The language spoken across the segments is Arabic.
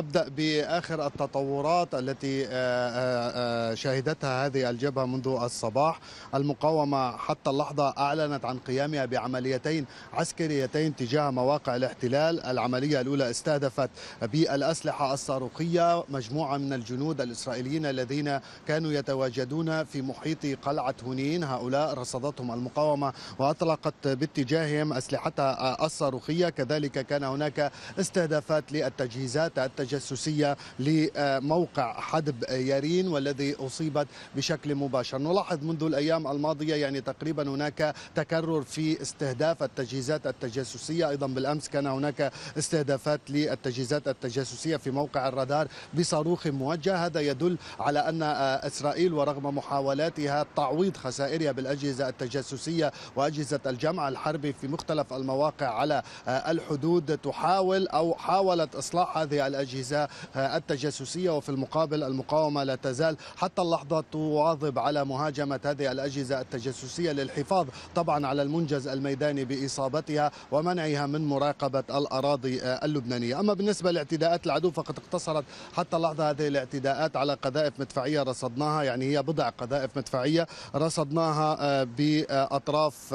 أبدأ بآخر التطورات التي آه، آه، آه، شهدتها هذه الجبهة منذ الصباح المقاومة حتى اللحظة أعلنت عن قيامها بعمليتين عسكريتين تجاه مواقع الاحتلال العملية الأولى استهدفت بالأسلحة الصاروخية مجموعة من الجنود الإسرائيليين الذين كانوا يتواجدون في محيط قلعة هونين هؤلاء رصدتهم المقاومة وأطلقت باتجاههم أسلحتها الصاروخية كذلك كان هناك استهدافات للتجهيزات التجهيزات التجسسية لموقع حدب يارين والذي أصيبت بشكل مباشر نلاحظ منذ الأيام الماضية يعني تقريبا هناك تكرر في استهداف التجهيزات التجسسية أيضا بالأمس كان هناك استهدافات للتجهيزات التجسسية في موقع الرادار بصاروخ موجه هذا يدل على أن إسرائيل ورغم محاولاتها تعويض خسائرها بالأجهزة التجسسية وأجهزة الجمع الحربي في مختلف المواقع على الحدود تحاول أو حاولت إصلاح هذه الأجهزة الاجهزه آه، التجسسيه وفي المقابل المقاومه لا تزال حتى اللحظه تواظب على مهاجمه هذه الاجهزه التجسسيه للحفاظ طبعا على المنجز الميداني باصابتها ومنعها من مراقبه الاراضي آه، اللبنانيه، اما بالنسبه لاعتداءات العدو فقد اقتصرت حتى اللحظه هذه الاعتداءات على قذائف مدفعيه رصدناها يعني هي بضع قذائف مدفعيه رصدناها آه، باطراف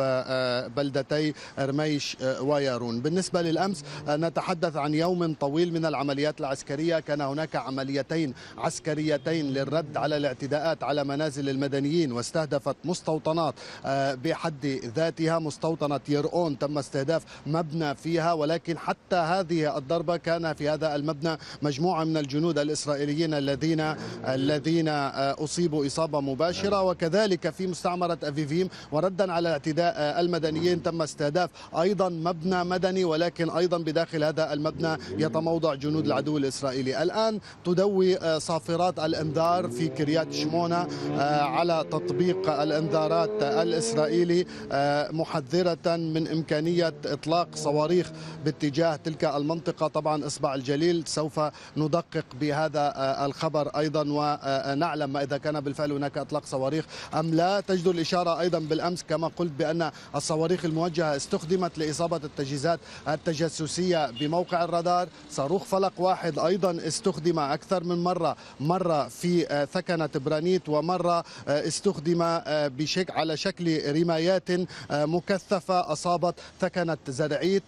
بلدتي رميش ويارون، بالنسبه للامس نتحدث عن يوم طويل من العمليات العسكرية كان هناك عمليتين عسكريتين للرد على الاعتداءات على منازل المدنيين واستهدفت مستوطنات آه، بحد ذاتها مستوطنة يرؤون تم استهداف مبنى فيها ولكن حتى هذه الضربة كان في هذا المبنى مجموعة من الجنود الإسرائيليين الذين الذين آه، أصيبوا إصابة مباشرة وكذلك في مستعمرة أفيفيم وردا على اعتداء آه، المدنيين تم استهداف أيضا مبنى مدني ولكن أيضا بداخل هذا المبنى يتموضع جنود العدو العدو الإسرائيلي الآن تدوي آه، صافرات الإنذار في كريات شمونة آه، على تطبيق الإنذارات الإسرائيلي آه، محذرة من إمكانية إطلاق صواريخ باتجاه تلك المنطقة طبعا إصبع الجليل سوف ندقق بهذا الخبر أيضا ونعلم ما إذا كان بالفعل هناك إطلاق صواريخ أم لا تجد الإشارة أيضا بالأمس كما قلت بأن الصواريخ الموجهة استخدمت لإصابة التجهيزات التجسسية بموقع الرادار صاروخ فلق واحد واحد أيضا استخدم أكثر من مرة مرة في آه، ثكنة برانيت ومرة آه، استخدم آه، بشكل على شكل رمايات مكثفة أصابت ثكنة زرعيت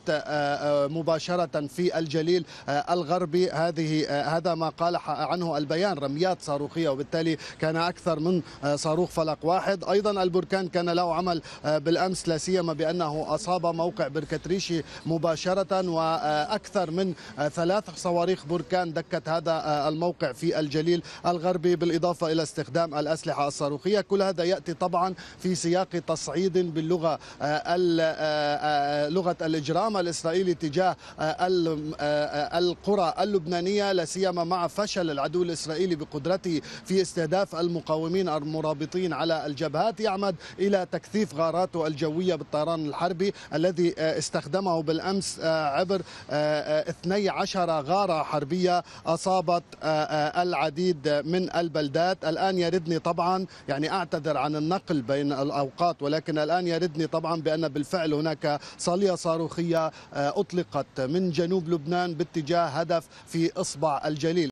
مباشرة في الجليل الغربي هذه هذا ما قال عنه البيان رميات صاروخية وبالتالي كان أكثر من صاروخ فلق واحد أيضا البركان كان له عمل بالأمس لا سيما بأنه أصاب موقع بركتريشي مباشرة وأكثر من ثلاث صواريخ بركان دكت هذا آه، الموقع في الجليل الغربي بالإضافة إلى استخدام الأسلحة الصاروخية كل هذا يأتي طبعا في سياق تصعيد باللغة آه، آه، لغة الإجرام الإسرائيلي تجاه القرى اللبنانية لا سيما مع فشل العدو الإسرائيلي بقدرته في استهداف المقاومين المرابطين على الجبهات يعمد إلى تكثيف غاراته الجوية بالطيران الحربي الذي استخدمه بالأمس عبر 12 غارة الحربية أصابت آه، آه، العديد من البلدات الآن يردني طبعا يعني أعتذر عن النقل بين الأوقات ولكن الآن يردني طبعا بأن بالفعل هناك صلية صاروخية آه، أطلقت من جنوب لبنان باتجاه هدف في إصبع الجليل